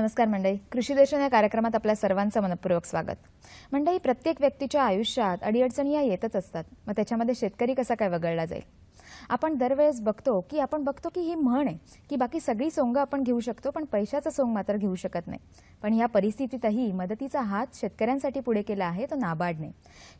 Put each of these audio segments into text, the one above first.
नमस्कार मंडळी कृषी दर्शन या कार्यक्रमात आपल्या सर्वांचं मनपूर्वक स्वागत मंडळी प्रत्येक व्यक्तीच्या आयुष्यात अडीअडचणी या येतच असतात मग त्याच्यामध्ये शेतकरी कसा काय वगळला जाईल आपण दरवेळेस बघतो की आपण बघतो की ही म्हण आहे की बाकी सगळी सोंग आपण घेऊ शकतो पण पैशाचा सोंग मात्र घेऊ शकत नाही पण या परिस्थितीतही मदतीचा हात शेतकऱ्यांसाठी पुढे केला आहे तो नाबार्डने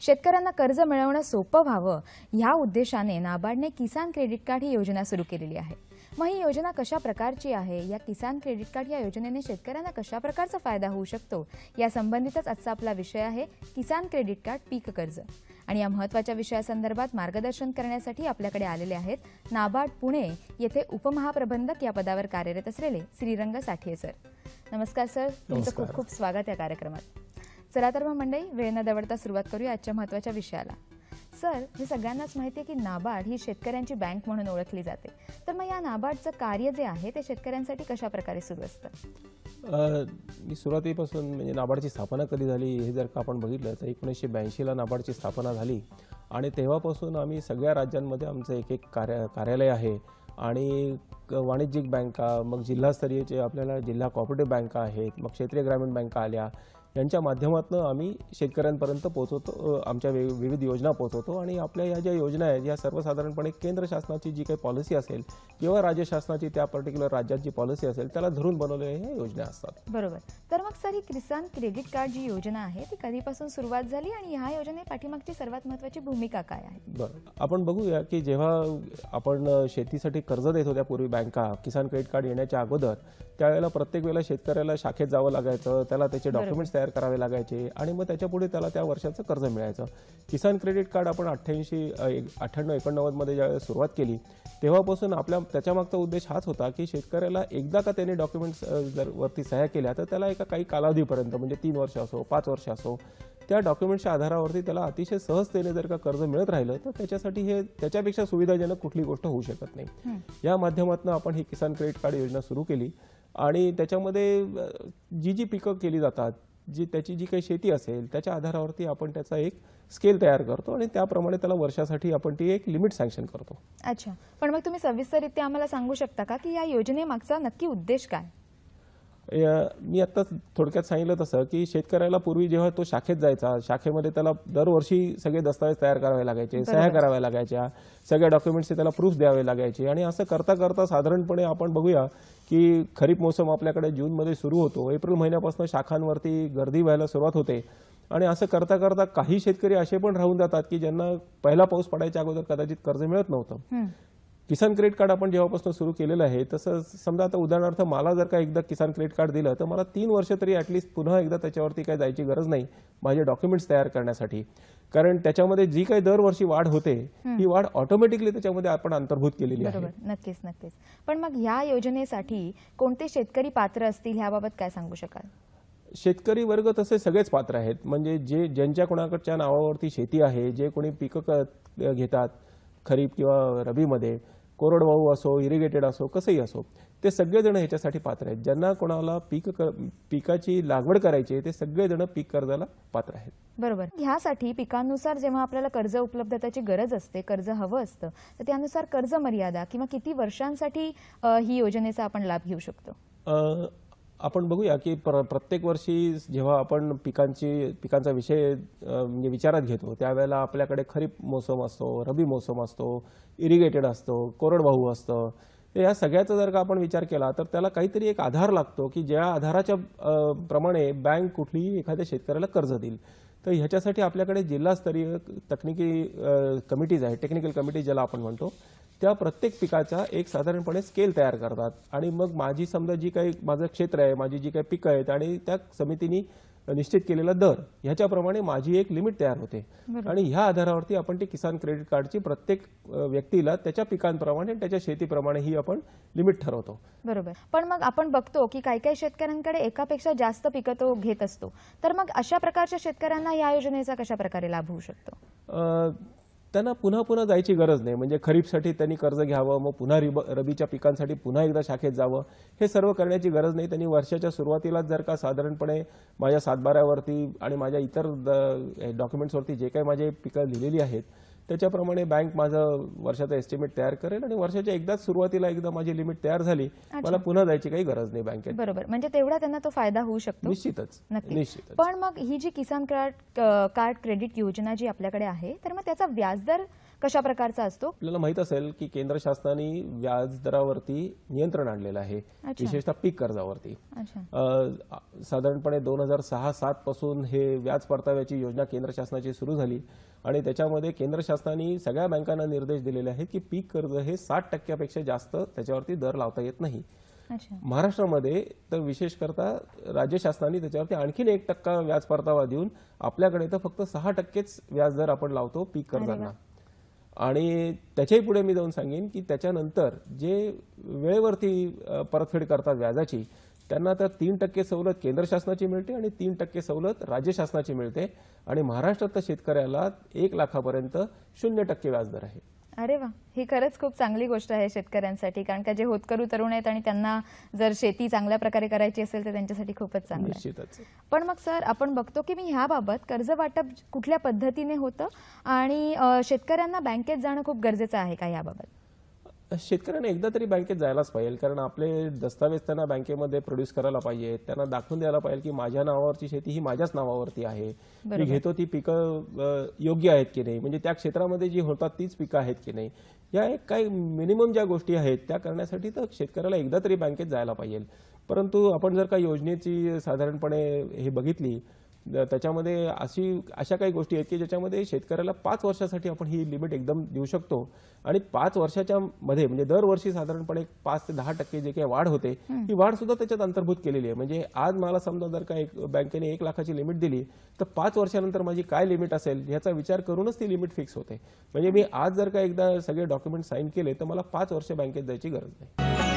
शेतकऱ्यांना कर्ज मिळवणं सोपं व्हावं ह्या उद्देशाने नाबार्डने किसान क्रेडिट कार्ड ही योजना सुरू केलेली आहे मग ही योजना कशा प्रकारची आहे या किसान क्रेडिट कार्ड या योजनेने शेतकऱ्यांना कशा प्रकारचा फायदा होऊ शकतो या संबंधितच आजचा आपला विषय आहे किसान क्रेडिट कार्ड पीक कर्ज आणि या महत्त्वाच्या विषयासंदर्भात मार्गदर्शन करण्यासाठी आपल्याकडे आलेले आहेत नाबार्ड पुणे येथे उपमहाप्रबंधक या पदावर कार्यरत असलेले श्रीरंग साठे सर नमस्कार सर तुमचं खूप खूप स्वागत या कार्यक्रमात चला तर मग मंडळी वेळ न दवडता सुरुवात करूया आजच्या महत्त्वाच्या विषयाला सर हे सगळ्यांनाच माहिती आहे की नाबार्ड ही शेतकऱ्यांची बँक म्हणून ओळखली जाते तर मग या नाबार्डचं कार्य जे आहे ते शेतकऱ्यांसाठी कशा प्रकारे सुरू असतं मी सुरुवातीपासून म्हणजे नाबार्डची स्थापना कधी झाली हे जर का आपण बघितलं तर एकोणीसशे ब्याऐंशीला नाबार्डची स्थापना झाली आणि तेव्हापासून आम्ही सगळ्या राज्यांमध्ये आमचं एक एक कार्या कार्यालय आहे आणि वाणिज्यिक बँका मग जिल्हास्तरीयचे आपल्याला जिल्हा कॉपरेटिव्ह बँका आहेत मग क्षेत्रीय ग्रामीण बँका आल्या यांच्या माध्यमातून आम्ही शेतकऱ्यांपर्यंत पोहोचवतो आमच्या विविध योजना पोहोचवतो आणि आपल्या या ज्या योजना आहेत या सर्वसाधारणपणे केंद्र शासनाची जी काही पॉलिसी असेल किंवा राज्य शासनाची त्या पर्टिक्युलर राज्यात जी पॉलिसी असेल त्याला धरून बनवलेल्या ह्या योजना असतात बरोबर तर मग सर ही किसान क्रेडिट कार्ड जी योजना आहे ती कधीपासून सुरुवात झाली आणि ह्या योजने पाठीमागची सर्वात महत्वाची भूमिका काय आहे बरं आपण बघूया की जेव्हा आपण शेतीसाठी कर्ज देत होत्या पूर्वी बँका किसान क्रेडिट कार्ड येण्याच्या अगोदर त्यावेळेला प्रत्येक वेळेला शेतकऱ्याला शाखेत जावं लागायचं त्याला त्याचे डॉक्युमेंट्स तयार करावे लागायचे आणि मग त्याच्यापुढे त्याला त्या वर्षाचं कर्ज मिळायचं किसान क्रेडिट कार्ड आपण अठ्ठ्याऐंशी अठ्ठ्याण्णव एकोणनव्वदमध्ये ज्यावेळेस सुरुवात केली तेव्हापासून आपल्या त्याच्यामागचा उद्देश हाच होता की शेतकऱ्याला एकदा का त्याने डॉक्युमेंट्स जर वरती सह्या केल्या तर त्याला एका काही कालावधीपर्यंत म्हणजे तीन वर्ष असो पाच वर्ष असो त्या डॉक्युमेंट्सच्या आधारावरती त्याला अतिशय सहजतेने जर का कर्ज मिळत राहिलं तर त्याच्यासाठी हे त्याच्यापेक्षा सुविधाजनक कुठली गोष्ट होऊ शकत नाही या माध्यमातून आपण ही किसान क्रेडिट कार्ड योजना सुरू केली आणि त्याच्यामध्ये जी जी पिकं केली जातात जी त्याची जी काही शेती असेल त्याच्या आधारावरती आपण त्याचा एक स्केल तयार करतो आणि त्याप्रमाणे त्याला वर्षासाठी आपण ती एक लिमिट सँक्शन करतो अच्छा पण मग तुम्ही सविस्तररित्या आम्हाला सांगू शकता का की या योजनेमागचा नक्की उद्देश काय मी आत्ताच थोडक्यात सांगितलं तसं की शेतकऱ्याला पूर्वी जेव्हा तो शाखेत जायचा शाखेमध्ये त्याला दरवर्षी सगळे दस्तावेज तयार करावे लागायचे सह्या कराव्या लागायच्या सगळ्या डॉक्युमेंट्स त्याला प्रूफ द्यावे लागायचे आणि असं करता करता साधारणपणे आपण बघूया की खरीप मोसम आपल्याकडे जूनमध्ये सुरू होतो एप्रिल महिन्यापासून शाखांवरती गर्दी व्हायला सुरुवात होते आणि असं करता करता काही शेतकरी असे पण राहून जातात की ज्यांना पहिला पाऊस पडायच्या अगोदर कदाचित कर्ज मिळत नव्हतं किसान क्रेडिट कार्ड आपण जेव्हापासून सुरू केलेलं आहे तसं समजा आता उदाहरणार्थ मला जर का एकदा किसान क्रेडिट कार्ड दिलं तर मला तीन वर्ष तरी ॲटलिस्ट पुन्हा एकदा त्याच्यावरती काय जायची गरज नाही माझे डॉक्युमेंट्स तयार करण्यासाठी कारण त्याच्यामध्ये जी काही दरवर्षी वाढ होते ती वाढ ऑटोमॅटिकली त्याच्यामध्ये आपण अंतर्भूत केलेली आहे नक्कीच नक्कीच पण मग ह्या योजनेसाठी कोणते शेतकरी पात्र असतील ह्याबाबत काय सांगू शकाल शेतकरी वर्ग तसे सगळेच पात्र आहेत म्हणजे जे ज्यांच्या कोणाकडच्या नावावरती शेती आहे जे कोणी पिकं घेतात खरीप किंवा रबीमध्ये कोरडवाहू असो इरिगेटेड असो कसंही असो ते सगळेजण ह्याच्यासाठी पात्र आहेत ज्यांना कोणाला पीक पिकाची लागवड करायची आहे ते सगळेजण पीक कर्जाला पात्र आहेत बरोबर ह्यासाठी पिकांनुसार जेव्हा आपल्याला कर्ज उपलब्धताची गरज असते कर्ज हवं असतं तर त्यानुसार कर्ज मर्यादा किंवा किती वर्षांसाठी ही योजनेचा आपण लाभ घेऊ शकतो आपण बघूया की प्र प्रत्येक वर्षी जेव्हा आपण पिकांची पिकांचा विषय म्हणजे विचारात घेतो त्यावेळेला आपल्याकडे खरीप मोसम असतो रबी मोसम असतो इरिगेटेड असतो कोरडवाहू असतं तर या सगळ्याचा जर का आपण विचार केला तर त्याला काहीतरी एक आधार लागतो की ज्या आधाराच्या प्रमाणे बँक कुठलीही एखाद्या शेतकऱ्याला कर्ज देईल तर ह्याच्यासाठी आपल्याकडे जिल्हास्तरीय तकनिकी कमिटीज आहेत टेक्निकल कमिटी ज्याला आपण म्हणतो त्या प्रत्येक पिकाचा एक साधारणपणे स्केल तयार करतात आणि मग माझी समजा जी काही माझं क्षेत्र आहे माझी जी काही पिकं आहेत आणि त्या समितीनी निश्चित केलेला दर ह्याच्याप्रमाणे माझी एक लिमिट तयार होते आणि ह्या आधारावरती आपण ती किसान क्रेडिट कार्डची प्रत्येक व्यक्तीला त्याच्या पिकांप्रमाणे त्याच्या शेतीप्रमाणे ही आपण लिमिट ठरवतो बरोबर पण मग आपण बघतो की काही काही शेतकऱ्यांकडे एकापेक्षा जास्त पिकं तो घेत असतो तर मग अशा प्रकारच्या शेतकऱ्यांना या योजनेचा कशा प्रकारे लाभ होऊ शकतो त्यांना पुन्हा पुन्हा जायची गरज नाही म्हणजे खरीपसाठी त्यांनी कर्ज घ्यावं मग पुन्हा रिब रबीच्या पिकांसाठी पुन्हा एकदा शाखेत जावं हे सर्व करण्याची गरज नाही त्यांनी वर्षाच्या सुरुवातीलाच जर का साधारणपणे माझ्या सातबाऱ्यावरती आणि माझ्या इतर डॉक्युमेंट्सवरती जे काही माझे पिकं लिहिलेली आहेत त्याच्याप्रमाणे बँक माझं वर्षाचा एस्टिमेट तयार करेल आणि वर्षाच्या एकदाच सुरुवातीला एकदा माझी लिमिट तयार झाली मला पुन्हा जायची काही गरज नाही बँकेत बरोबर म्हणजे तेवढा त्यांना तो फायदा होऊ शकतो निश्चितच निश्चित पण मग ही जी किसान कार्ड क्रेडिट योजना जी आपल्याकडे आहे तर मग त्याचा व्याजदर कशा प्रकारचा असतो आपल्याला माहित असेल की केंद्र शासनाने व्याज दरावरती नियंत्रण आणलेलं आहे विशेषतः पीक कर्जावरती साधारणपणे दोन हजार सहा सात पासून हे व्याज परताव्याची योजना केंद्र शासनाची सुरू झाली आणि त्याच्यामध्ये केंद्र शासनाने सगळ्या बँकांना निर्देश दिलेले आहेत की पीक कर्ज हे साठ टक्क्यापेक्षा जास्त त्याच्यावरती दर लावता येत नाही महाराष्ट्रामध्ये तर विशेष करता राज्य शासनाने त्याच्यावरती आणखीन एक टक्का व्याज परतावा देऊन आपल्याकडे तर फक्त सहा टक्केच व्याज दर आपण लावतो पीक कर्जांना आणि त्याच्याही पुढे मी जाऊन सांगेन की त्याच्यानंतर जे वेळेवरती परतफेड करतात व्याजाची त्यांना तर तीन टक्के सवलत केंद्र शासनाची मिळते आणि तीन टक्के सवलत राज्य शासनाची मिळते आणि महाराष्ट्रात शेतकऱ्याला एक लाखापर्यंत शून्य टक्के व्याजदर आहे अरे वा ही खरंच खूप चांगली गोष्ट आहे शेतकऱ्यांसाठी कारण का जे होतकरू तरुण आहेत आणि त्यांना जर शेती चांगल्या प्रकारे करायची असेल तर त्यांच्यासाठी खूपच चांगली पण मग सर आपण बघतो की मी ह्याबाबत कर्ज वाटप कुठल्या पद्धतीने होतं आणि शेतकऱ्यांना बँकेत जाणं खूप गरजेचं आहे का याबाबत शेतकऱ्यांना एकदा तरी बँकेत जायलाच पाहिजे कारण आपले दस्तावेज त्यांना बँकेमध्ये प्रोड्यूस करायला पाहिजे त्यांना दाखवून द्यायला पाहिजे की माझ्या नावावरची शेती ही माझ्याच नावावरती आहे मी घेतो ती पिकं योग्य आहेत की नाही म्हणजे त्या क्षेत्रामध्ये जी होतात तीच पिकं आहेत की नाही या एक काही मिनिमम ज्या गोष्टी आहेत त्या करण्यासाठी तर शेतकऱ्याला एकदा तरी बँकेत जायला पाहिजे परंतु आपण जर का योजनेची साधारणपणे हे बघितली त्याच्यामध्ये अशी अशा काही गोष्टी आहेत की ज्याच्यामध्ये शेतकऱ्याला पाच वर्षासाठी आपण ही लिमिट एकदम देऊ शकतो आणि पाच वर्षाच्या मध्ये म्हणजे दरवर्षी साधारणपणे पाच ते दहा टक्के जे काही वाढ होते ती वाढ सुद्धा त्याच्यात अंतर्भूत केलेली आहे म्हणजे आज मला समजा जर का एक बँकेने एक लाखाची लिमिट दिली तर पाच वर्षानंतर माझी काय लिमिट असेल याचा विचार करूनच ती लिमिट फिक्स होते म्हणजे मी आज जर का एकदा सगळे डॉक्युमेंट साईन केले तर मला पाच वर्ष बँकेत जायची गरज नाही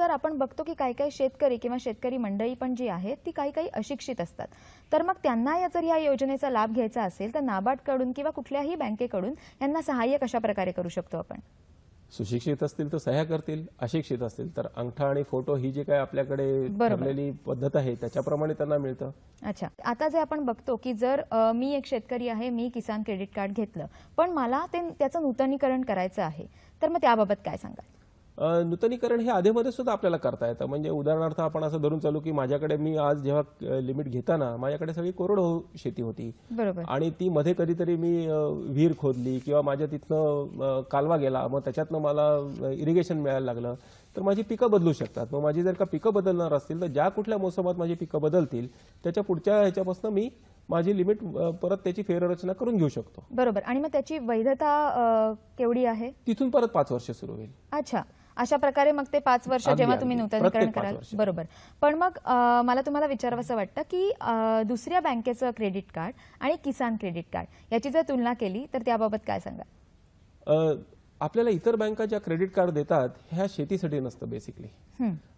सर आपण बघतो की काही काही शेतकरी किंवा शेतकरी मंडळी पण जी आहेत ती काही काही अशिक्षित असतात तर मग त्यांना या जर या योजनेचा लाभ घ्यायचा असेल तर नाबार्डकडून किंवा कुठल्याही बँकेकडून यांना सहाय्य कशा प्रकारे करू शकतो आपण सुशिक्षित असतील तर सह्या करतील अशिक्षित असतील तर अंगठा आणि फोटो ही जी काय आपल्याकडे ठरलेली पद्धत आहे त्याच्याप्रमाणे त्यांना मिळतं अच्छा आता जे आपण बघतो की जर मी एक शेतकरी आहे मी किसान क्रेडिट कार्ड घेतलं पण मला ते त्याचं नूतनीकरण करायचं आहे तर मग त्याबाबत काय सांगाल नूतनीकरण हे आधेमध्ये सुद्धा आपल्याला करता येतं म्हणजे उदाहरणार्थ आपण असं धरून चालू की माझ्याकडे मी आज जेव्हा लिमिट घेताना माझ्याकडे सगळी कोरडवाहू शेती होती आणि ती मध्ये कधीतरी मी विहीर खोदली किंवा माझ्या तिथनं कालवा गेला मग त्याच्यातनं मला इरिगेशन मिळायला लागलं तर माझी पिकं बदलू शकतात मग माझी जर का पिकं बदलणार असतील तर ज्या कुठल्या मोसमात माझी पिकं बदलतील त्याच्या पुढच्या ह्याच्यापासून मी माझी लिमिट परत त्याची फेररचना करून घेऊ शकतो बरोबर आणि मग त्याची वैधता केवढी आहे तिथून परत पाच वर्ष सुरू होईल अच्छा अशा प्रकारे मग ते पाच वर्ष जेव्हा तुम्ही नूतनीकरण कराल बरोबर पण मग मला तुम्हाला विचारावं वाटतं की दुसऱ्या बँकेचं क्रेडिट कार्ड आणि किसान क्रेडिट कार्ड याची जर तुलना केली तर त्याबाबत काय सांगा आपल्याला इतर बँका ज्या क्रेडिट कार्ड देतात ह्या शेतीसाठी नसतं बेसिकली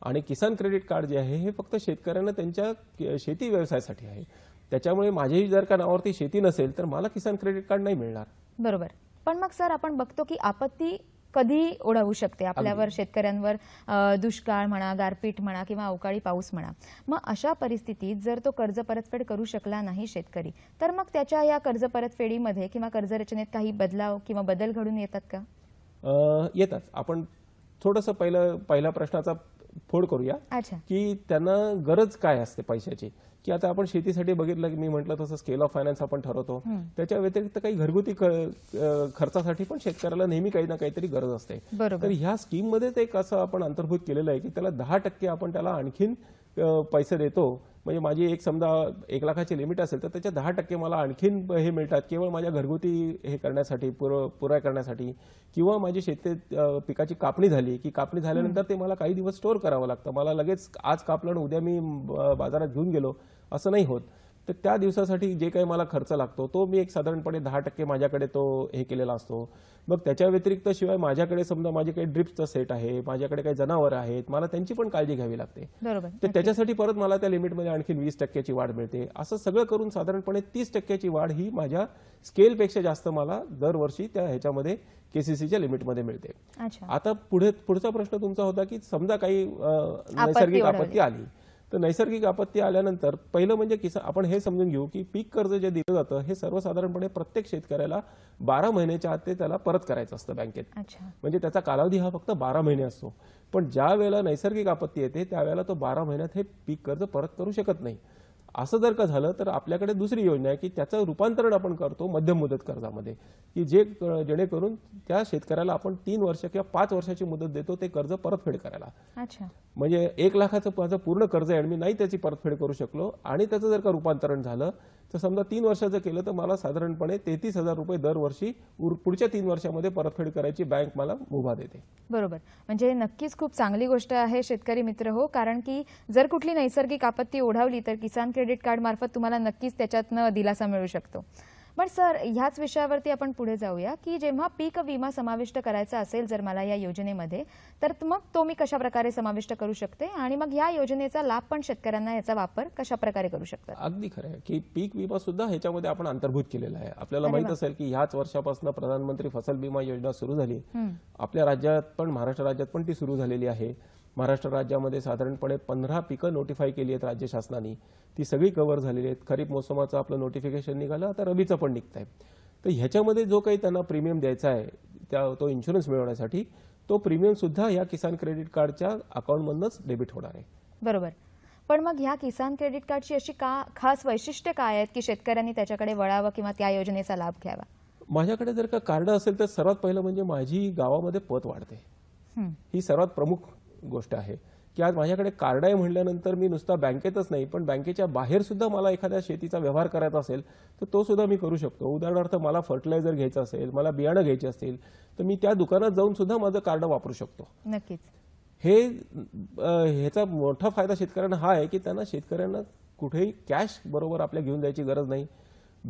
आणि किसान क्रेडिट कार्ड जे आहे हे फक्त शेतकऱ्यांना त्यांच्या शेती व्यवसायासाठी आहे त्याच्यामुळे माझ्याही जर का नावावरती शेती नसेल तर मला किसान क्रेडिट कार्ड नाही मिळणार बरोबर पण मग सर आपण बघतो की आपत्ती कधी ओढवू शकते आपल्यावर शेतकऱ्यांवर दुष्काळ म्हणा गारपीट म्हणा किंवा अवकाळी पाऊस म्हणा मग अशा परिस्थितीत जर तो कर्ज परतफेड करू शकला नाही शेतकरी तर मग त्याच्या या कर्ज परतफेडीमध्ये किंवा कर्ज रचनेत काही बदलाव किंवा बदल घडून येतात का येतात आपण थोडस पहिलं पहिल्या प्रश्नाचा फोड करूया की त्यांना गरज काय असते पैशाची की आता आपण शेतीसाठी बघितलं की मी म्हटलं तसं स्केल ऑफ फायनान्स आपण ठरवतो त्याच्या व्यतिरिक्त काही घरगुती खर्चासाठी पण शेतकऱ्याला नेहमी काही ना काहीतरी गरज असते तर ह्या स्कीममध्येच एक असं आपण अंतर्भूत केलेलं आहे की त्याला दहा टक्के आपण त्याला आणखीन पैसे देतो म्हणजे माझी एक समजा एक लाखाची लिमिट असेल तर त्याच्या दहा टक्के मला आणखीन हे मिळतात केवळ माझ्या घरगुती हे करण्यासाठी पुर पुराय करण्यासाठी किंवा माझी शेती पिकाची कापणी झाली की कापणी झाल्यानंतर ते मला काही दिवस स्टोअर करावं लागतं मला लगेच आज कापलं उद्या मी बाजारात घेऊन गेलो असं नाही होत तर त्या दिवसासाठी जे काही मला खर्च लागतो तो मी एक साधारणपणे दहा टक्के माझ्याकडे तो हे केलेला असतो मग त्याच्या व्यतिरिक्त शिवाय माझ्याकडे समजा माझे काही ड्रिप्सचा सेट आहे माझ्याकडे काही जनावर आहेत मला त्यांची पण काळजी घ्यावी लागते तर त्याच्यासाठी परत मला त्या लिमिटमध्ये आणखी वीस टक्क्याची वाढ मिळते असं सगळं करून साधारणपणे तीस टक्क्याची वाढ ही माझ्या स्केलपेक्षा जास्त मला दरवर्षी त्या ह्याच्यामध्ये केसीसीच्या लिमिटमध्ये मिळते आता पुढे पुढचा प्रश्न तुमचा होता की समजा काही नैसर्गिक आपत्ती आली तर नैसर्गिक आपत्ती आल्यानंतर पहिलं म्हणजे किसान आपण हे समजून घेऊ की पीक कर्ज जे दिलं जातं हे सर्वसाधारणपणे प्रत्येक शेतकऱ्याला बारा महिन्याच्या आत ते त्याला परत करायचं असतं बँकेत म्हणजे त्याचा कालावधी हा फक्त बारा महिने असतो पण ज्या वेळेला नैसर्गिक आपत्ती येते त्यावेळेला तो बारा महिन्यात हे पीक कर्ज परत करू शकत नाही असं जर का झालं तर आपल्याकडे दुसरी योजना आहे की त्याचं रूपांतरण आपण करतो मध्यम मुदत कर्जामध्ये की जे जेणेकरून त्या शेतकऱ्याला आपण तीन वर्ष किंवा पाच वर्षाची मुदत देतो ते कर्ज परतफेड करायला म्हणजे एक लाखाचं पूर्ण कर्ज आहे आणि मी नाही त्याची परतफेड करू शकलो आणि त्याचं जर का रूपांतरण झालं तर समजा तीन वर्षाचं केलं तर मला साधारणपणे तेहतीस हजार रुपये दरवर्षी पुढच्या तीन वर्षामध्ये परतफेड करायची बँक मला मुभा देते बरोबर म्हणजे नक्कीच खूप चांगली गोष्ट आहे शेतकरी मित्र हो कारण की जर कुठली नैसर्गिक आपत्ती ओढावली तर किसान क्रेडिट कार्ड मार्फत तुम्हाला नक्कीच त्याच्यातनं दिलासा मिळू शकतो पण सर ह्याच विषयावरती आपण पुढे जाऊया की जेव्हा पीक विमा समाविष्ट करायचा असेल जर मला या योजनेमध्ये तर मग तो मी कशा प्रकारे समाविष्ट करू शकते आणि मग या योजनेचा लाभ पण शेतकऱ्यांना याचा वापर कशा प्रकारे करू शकतात अगदी खरं की पीक विमा सुद्धा ह्याच्यामध्ये आपण अंतर्भूत केलेला आहे आपल्याला माहित असेल की ह्याच वर्षापासून प्रधानमंत्री फसल विमा योजना सुरू झाली आपल्या राज्यात पण महाराष्ट्र राज्यात पण ती सुरू झालेली आहे महाराष्ट्र राज्यामध्ये साधारणपणे पंधरा पिकं नोटीफाय केली आहेत राज्य शासनाने ती सगळी कव्हर झालेली आहेत खरीप मोसमाचं आपलं नोटिफिकेशन निघालं आता रबीचं पण निघत आहे तर ह्याच्यामध्ये जो काही त्यांना प्रीमियम द्यायचा आहे त्या तो इन्शुरन्स मिळवण्यासाठी तो प्रीमियम सुद्धा या किसान क्रेडिट कार्डच्या अकाउंटमधूनच डेबिट होणार आहे बरोबर पण मग ह्या किसान क्रेडिट कार्डची अशी का खास वैशिष्ट्य काय आहेत की शेतकऱ्यांनी त्याच्याकडे वळावं किंवा त्या योजनेचा लाभ घ्यावा माझ्याकडे जर का कार्ड असेल तर सर्वात पहिलं म्हणजे माझी गावामध्ये पत वाढते ही सर्वात प्रमुख गोष्ट आहे की आज माझ्याकडे कार्ड आहे म्हणल्यानंतर मी नुसता बँकेतच नाही पण बँकेच्या बाहेर सुद्धा मला एखाद्या शेतीचा व्यवहार करायचा असेल तर तो सुद्धा मी करू शकतो उदाहरणार्थ मला फर्टिलायझर घ्यायचा असेल मला बियाणं घ्यायची असेल तर मी त्या दुकानात जाऊन सुद्धा माझं कार्ड वापरू शकतो नक्कीच हे ह्याचा मोठा फायदा शेतकऱ्यांना हा आहे की त्यांना शेतकऱ्यांना कुठेही कॅश बरोबर आपल्या घेऊन जायची गरज नाही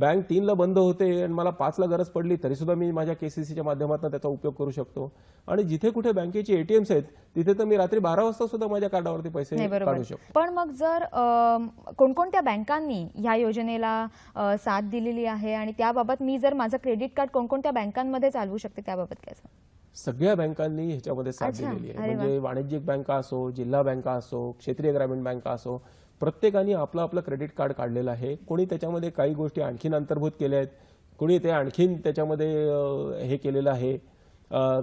बँक तीनला बंद होते आणि मला पाचला गरज पडली तरी सुद्धा मी माझ्या के सी माध्यमातून त्याचा उपयोग करू शकतो आणि जिथे कुठे बँकेची एटीएम्स आहेत तिथे तर मी रात्री बारा वाजता सुद्धा माझ्या कार्डावरती पैसे काढू शकतो पण मग जर कोणकोणत्या बँकांनी या योजनेला साथ दिलेली आहे आणि त्याबाबत मी जर माझं क्रेडिट कार्ड कोणकोणत्या बँकांमध्ये चालवू शकते त्याबाबत काय सगळ्या बँकांनी ह्याच्यामध्ये साथ दिलेली आहे म्हणजे वाणिज्यिक बँका असो जिल्हा बँका असो क्षेत्रीय ग्रामीण बँका असो प्रत्येकाने आपलं आपलं क्रेडिट कार्ड काढलेलं आहे कोणी त्याच्यामध्ये काही गोष्टी आणखीन अंतर्भूत केल्या आहेत कोणी ते आणखीन त्याच्यामध्ये हे केलेलं आहे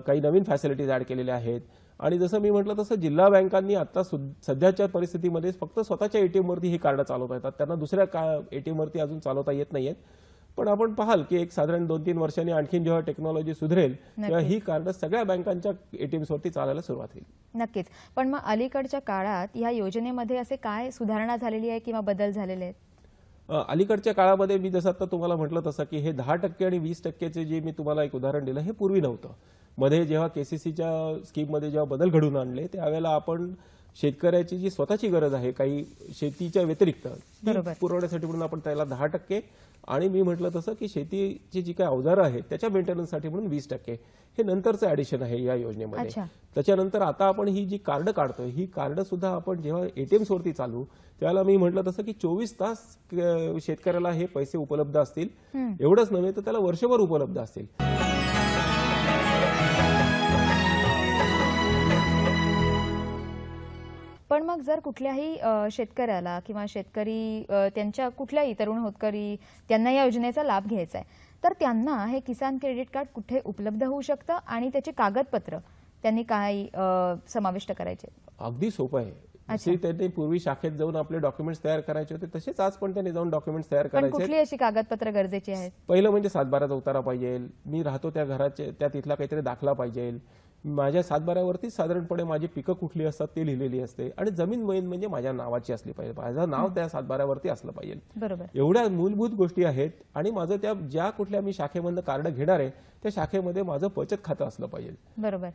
काही नवीन फॅसिलिटीज ॲड केलेल्या आहेत आणि जसं मी म्हटलं तसं जिल्हा बँकांनी आत्ता सध्याच्या परिस्थितीमध्ये फक्त स्वतःच्या ए टी एमवरती हे कार्ड चालवता येतात त्यांना दुसऱ्या का ए टी एमवरती अजून चालवता येत नाही आहेत पण आपण पाहाल की एक साधारण दोन तीन वर्षांनी आणखी जेव्हा टेक्नॉलॉजी सुधरेल तेव्हा ही कार्ड सगळ्या बँकांच्या एटीएम्स वरती चालायला सुरुवात होईल नक्कीच पण मग अलीकडच्या काळात या योजनेमध्ये असे काय सुधारणा झालेली आहे किंवा बदल झालेले आहेत अलीकडच्या काळामध्ये मी जसं आता तुम्हाला म्हटलं तसं की हे दहा टक्के आणि वीस टक्केचे जे मी तुम्हाला एक उदाहरण दिलं हे पूर्वी नव्हतं मध्ये जेव्हा केसीसीच्या स्कीममध्ये जेव्हा बदल घडून आणले त्यावेळेला आपण शेतकऱ्याची जी स्वतःची गरज आहे काही शेतीच्या व्यतिरिक्त पुरवण्यासाठी म्हणून आपण त्याला दहा टक्के आणि मी म्हटलं तसं की शेतीची जी काही अवजारं आहेत त्याच्या मेंटेनन्ससाठी म्हणून वीस टक्के हे नंतरचं ऍडिशन आहे या योजनेमध्ये त्याच्यानंतर आता आपण ही जी कार्ड काढतोय ही कार्ड सुद्धा आपण जेव्हा एटीएम्स वरती चालू त्याला मी म्हटलं तसं की चोवीस तास शेतकऱ्याला हे पैसे उपलब्ध असतील एवढंच नव्हे तर त्याला वर्षभर उपलब्ध असतील पण मग जर कुठल्याही शेतकऱ्याला किंवा शेतकरी त्यांच्या कुठल्याही तरुण होतकरी त्यांना या योजनेचा लाभ घ्यायचा आहे तर त्यांना हे किसान क्रेडिट कार्ड कुठे उपलब्ध होऊ शकतं आणि त्याचे कागदपत्र त्यांनी काय समाविष्ट करायचे अगदी सोपं आहे पूर्वी शाखेत जाऊन आपले डॉक्युमेंट्स तयार करायचे होते तसेच आज पण त्यांनी जाऊन डॉक्युमेंट्स तयार करायचे कुठली अशी कागदपत्र गरजेची आहेत पहिलं म्हणजे सातबाराचा उतारा पाहिजे मी राहतो त्या घराचे त्या तिथला काहीतरी दाखला पाहिजे माझ्या सातबाऱ्यावरती साधारणपणे माझी पिकं कुठली असतात ते लिहिलेली असते आणि जमीन मैन म्हणजे माझ्या नावाची असली पाहिजे माझं नाव त्या सातबाऱ्यावरती असलं पाहिजे बरोबर एवढ्या मूलभूत गोष्टी आहेत आणि माझं त्या ज्या कुठल्या मी शाखेमधनं कार्ड घेणार आहे त्या शाखेमध्ये माझं बचत खातं असलं पाहिजे बरोबर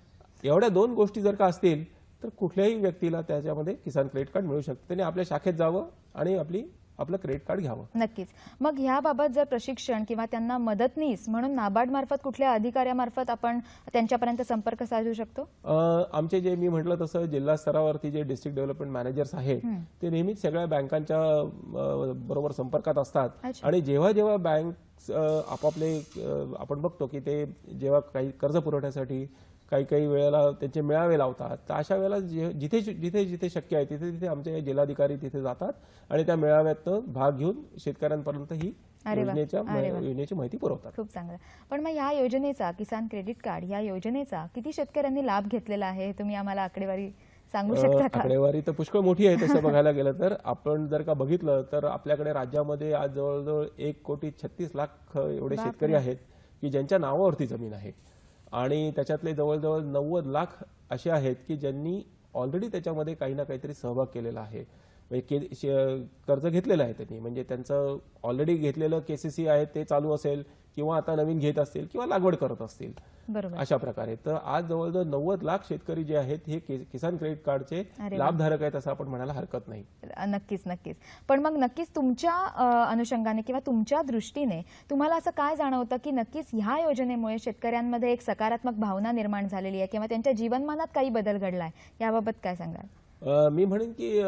एवढ्या दोन गोष्टी जर का असतील तर कुठल्याही व्यक्तीला त्याच्यामध्ये किसान क्रेडिट कार्ड मिळू शकतं त्याने आपल्या शाखेत जावं आणि आपली आपलं क्रेडिट कार्ड घ्यावं नक्कीच मग ह्याबाबत जर प्रशिक्षण किंवा त्यांना मदतनीस म्हणून नाबार्ड मार्फत कुठल्या अधिकाऱ्यामार्फत आपण त्यांच्यापर्यंत संपर्क साधू शकतो आमचे जे मी म्हटलं तसं जिल्हा स्तरावरती जे डिस्ट्रिक्ट डेव्हलपमेंट मॅनेजर्स आहेत ते नेहमीच सगळ्या बँकांच्या बरोबर संपर्कात असतात आणि जेव्हा जेव्हा बँक आपापले आपण बघतो की ते जेव्हा काही कर्ज पुरवठ्यासाठी काही काही वेळेला त्यांचे मेळावे लावतात तर अशा वेळेला जिथे जिथे जिथे शक्य आहे तिथे तिथे आमचे जिल्हाधिकारी तिथे जातात आणि त्या मेळाव्यात भाग घेऊन शेतकऱ्यांपर्यंत ही योजनेची माहिती पुरवतात खूप चांगलं पण मग या योजनेचा किसान क्रेडिट कार्ड या योजनेचा किती शेतकऱ्यांनी लाभ घेतलेला आहे तुम्ही आम्हाला आकडेवारी सांगू शकता आकडेवारी तर पुष्कळ मोठी आहे तसं बघायला गेलं तर आपण जर का बघितलं तर आपल्याकडे राज्यामध्ये आज जवळजवळ एक कोटी छत्तीस लाख एवढे शेतकरी आहेत की ज्यांच्या नावावरती जमीन आहे आणि त्याच्यातले जवळजवळ नव्वद लाख असे आहेत की ज्यांनी ऑलरेडी त्याच्यामध्ये काही ना काहीतरी सहभाग केलेला आहे म्हणजे कर्ज घेतलेलं आहे त्यांनी म्हणजे त्यांचं ऑलरेडी घेतलेलं केसीसी आहे ते चालू असेल किंवा आता नवीन घेत असतील किंवा लागवड करत असतील अशा प्रकारे तर आज जवळजवळ नव्वद लाख शेतकरी जे आहेत हे किसान क्रेडिट कार्डचे लाभधारक आहेत असं आपण म्हणायला हरकत नाही नक्कीच नक्कीच पण मग नक्कीच तुमच्या अनुषंगाने किंवा तुमच्या दृष्टीने तुम्हाला असं काय जाणवतं की नक्कीच ह्या योजनेमुळे शेतकऱ्यांमध्ये एक सकारात्मक भावना निर्माण झालेली आहे किंवा त्यांच्या जीवनमानात काही बदल घडलाय याबाबत काय सांगाल मी म्हणेन की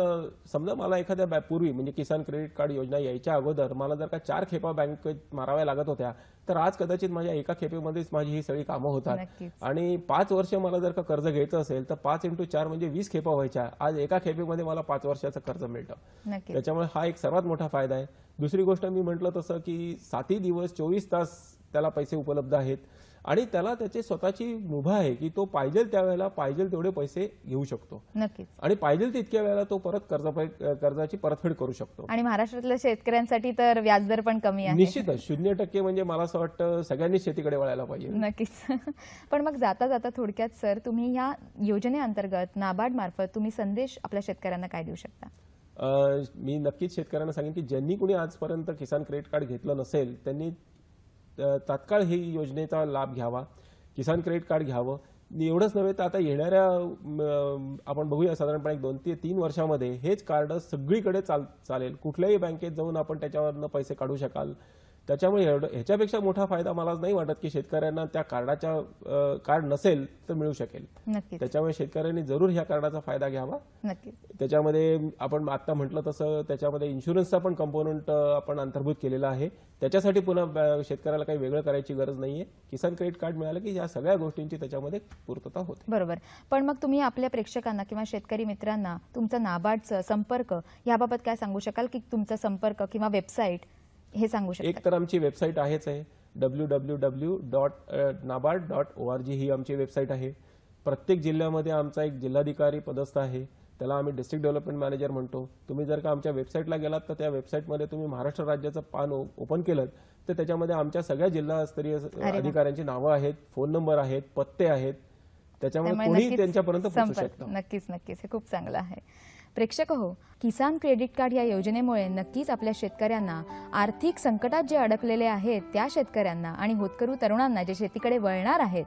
समजा मला एखाद्या पूर्वी म्हणजे किसान क्रेडिट कार्ड योजना यायच्या अगोदर मला जर का चार खेपा बँकेत माराव्या लागत होत्या तर आज कदाचित माझ्या एका खेपेमध्येच माझी ही सगळी कामं होतात आणि पाच वर्ष मला जर का कर्ज घ्यायचं असेल तर पाच इंटू चार म्हणजे वीस खेपा व्हायच्या आज एका खेपेमध्ये मला पाच वर्षाचं कर्ज मिळतं त्याच्यामुळे हा एक सर्वात मोठा फायदा आहे दुसरी गोष्ट मी म्हटलं तसं की साती दिवस चोवीस तास त्याला पैसे उपलब्ध आहेत आणि त्याला त्याची स्वतःची मुभा आहे की तो पाहिजे त्यावेळेला पाहिजे तेवढे पैसे घेऊ शकतो नक्कीच आणि पाहिजे तितक्या वेळेला तो परत कर्ज कर्जाची परतफेड करू शकतो आणि महाराष्ट्रातल्या शेतकऱ्यांसाठी तर व्याजदर पण कमी आहे निश्चितच शून्य टक्के म्हणजे मला असं वाटतं सगळ्यांनी शेतीकडे वळायला पाहिजे नक्कीच पण मग जाता जाता थोडक्यात सर तुम्ही या योजनेअंतर्गत नाबार्ड मार्फत तुम्ही संदेश आपल्या शेतकऱ्यांना काय देऊ शकता मी नक्कीच शेतकऱ्यांना सांगेन की ज्यांनी कुणी आजपर्यंत किसान क्रेडिट कार्ड घेतलं नसेल त्यांनी तात्काळ ही योजनेचा लाभ घ्यावा किसान क्रेडिट कार्ड घ्यावं एवढंच नव्हे तर आता येणाऱ्या आपण बघूया साधारणपणे एक दोन ते तीन वर्षामध्ये हेच कार्ड सगळीकडे चाल चालेल कुठल्याही बँकेत जाऊन आपण त्याच्यावरनं पैसे काढू शकाल त्याच्यामुळे ह्याच्यापेक्षा मोठा फायदा मला नाही वाटत की शेतकऱ्यांना त्या कार्डाच्या कार्ड नसेल तर मिळू शकेल त्याच्यामुळे शेतकऱ्यांनी जरूर ह्या कार्डाचा फायदा घ्यावा त्याच्यामध्ये आपण आता म्हटलं तसं त्याच्यामध्ये इन्शुरन्सचा पण कंपोनंट आपण अंतर्भूत केलेला आहे त्याच्यासाठी पुन्हा शेतकऱ्याला काही वेगळं करायची गरज नाहीये किसान क्रेडिट कार्ड मिळालं की या सगळ्या गोष्टींची त्याच्यामध्ये पूर्तता होते बरोबर पण मग तुम्ही आपल्या प्रेक्षकांना किंवा शेतकरी मित्रांना तुमचा नाबार्डचं संपर्क याबाबत काय सांगू शकाल की तुमचा संपर्क किंवा वेबसाईट हे सांगू शकता एक तर आमची वेबसाईट आहेच आहे W W W dot NABARD dot O R G ही आमची वेबसाईट आहे प्रत्येक जिल्ह्यामध्ये आमचा एक जिल्हाधिकारी पदस्थ आहे त्याला आम्ही डिस्ट्रिक्ट डेव्हलपमेंट मॅनेजर म्हणतो तुम्ही जर का आमच्या वेबसाईटला गेलात तर त्या वेबसाईटमध्ये तुम्ही महाराष्ट्र राज्याचं पान ओपन केलं तर त्याच्यामध्ये आमच्या सगळ्या जिल्हास्तरीय अधिकाऱ्यांची नावं आहेत फोन नंबर आहेत पत्ते आहेत त्याच्यामुळे त्यांच्यापर्यंत पोहोचू शकतो नक्कीच नक्कीच हे खूप चांगलं आहे प्रेक्षक हो किसान क्रेडिट कार्ड या योजनेमुळे नक्कीच आपल्या शेतकऱ्यांना आर्थिक संकटात जे अडकलेले आहेत त्या शेतकऱ्यांना आणि होतकरू तरुणांना जे शेतीकडे वळणार आहेत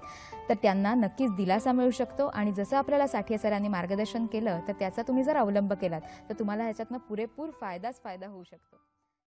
तर त्यांना नक्कीच दिलासा मिळू शकतो आणि जसं आपल्याला साठे सरांनी मार्गदर्शन केलं तर त्याचा तुम्ही जर अवलंब केलात तर तुम्हाला ह्याच्यातनं पुरेपूर फायदाच फायदा होऊ शकतो